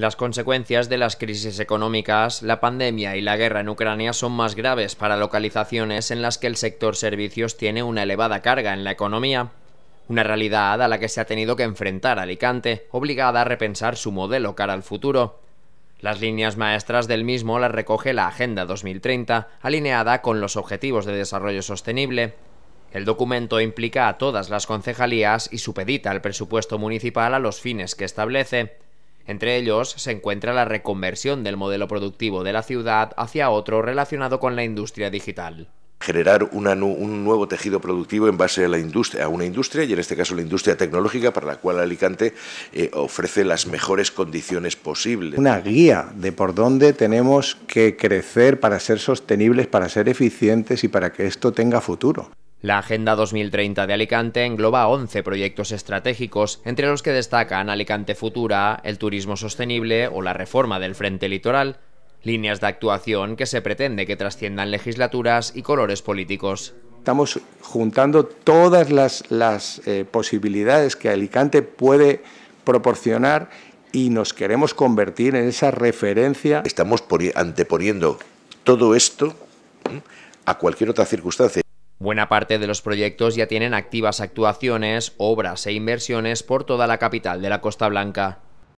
Las consecuencias de las crisis económicas, la pandemia y la guerra en Ucrania son más graves para localizaciones en las que el sector servicios tiene una elevada carga en la economía. Una realidad a la que se ha tenido que enfrentar Alicante, obligada a repensar su modelo cara al futuro. Las líneas maestras del mismo las recoge la Agenda 2030, alineada con los Objetivos de Desarrollo Sostenible. El documento implica a todas las concejalías y supedita el presupuesto municipal a los fines que establece. Entre ellos se encuentra la reconversión del modelo productivo de la ciudad hacia otro relacionado con la industria digital generar un nuevo tejido productivo en base a, la industria, a una industria, y en este caso la industria tecnológica, para la cual Alicante eh, ofrece las mejores condiciones posibles. Una guía de por dónde tenemos que crecer para ser sostenibles, para ser eficientes y para que esto tenga futuro. La Agenda 2030 de Alicante engloba 11 proyectos estratégicos, entre los que destacan Alicante Futura, el turismo sostenible o la reforma del Frente Litoral, líneas de actuación que se pretende que trasciendan legislaturas y colores políticos. Estamos juntando todas las, eh, posibilidades que Alicante puede proporcionar y nos queremos convertir en esa referencia. Estamos anteponiendo todo esto a cualquier otra circunstancia. Buena parte de los proyectos ya tienen activas actuaciones, obras e inversiones por toda la capital de la Costa Blanca.